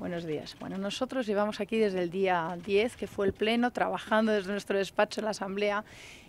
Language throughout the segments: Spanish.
Buenos días. Bueno, nosotros llevamos aquí desde el día 10, que fue el Pleno, trabajando desde nuestro despacho en la Asamblea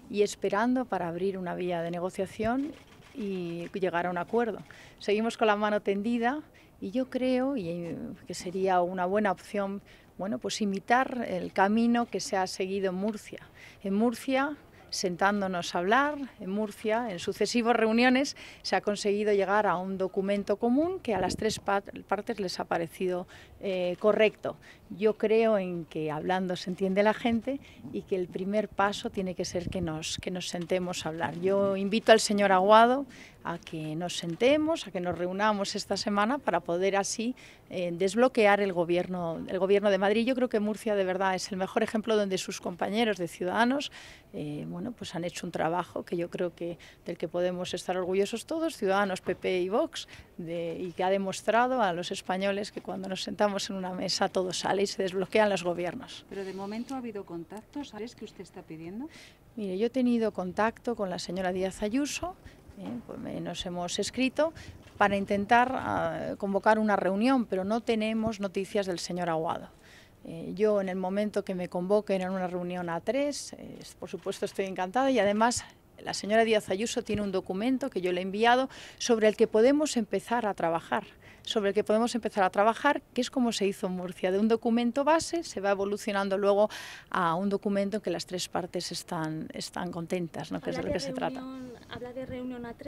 y esperando para abrir una vía de negociación y llegar a un acuerdo. Seguimos con la mano tendida y yo creo y eh, que sería una buena opción bueno, pues imitar el camino que se ha seguido en Murcia. En Murcia sentándonos a hablar en Murcia, en sucesivas reuniones, se ha conseguido llegar a un documento común que a las tres partes les ha parecido eh, correcto. Yo creo en que hablando se entiende la gente y que el primer paso tiene que ser que nos, que nos sentemos a hablar. Yo invito al señor Aguado a que nos sentemos, a que nos reunamos esta semana para poder así eh, desbloquear el gobierno, el gobierno de Madrid. Yo creo que Murcia de verdad es el mejor ejemplo donde sus compañeros de Ciudadanos eh, pues han hecho un trabajo que yo creo que del que podemos estar orgullosos todos, Ciudadanos, PP y Vox, y que ha demostrado a los españoles que cuando nos sentamos en una mesa todo sale y se desbloquean los gobiernos. Pero de momento ha habido contactos, ¿sabes qué usted está pidiendo? Mire, yo he tenido contacto con la señora Díaz Ayuso, eh, pues nos hemos escrito para intentar ah, convocar una reunión, pero no tenemos noticias del señor Aguado. Eh, yo en el momento que me convoquen en una reunión a tres, por supuesto estoy encantada y además la señora Díaz Ayuso tiene un documento que yo le he enviado sobre el que podemos empezar a trabajar sobre el que podemos empezar a trabajar, que es como se hizo en Murcia, de un documento base se va evolucionando luego a un documento en que las tres partes están, están contentas, ¿no? que es de lo que se trata. Habla de reunión a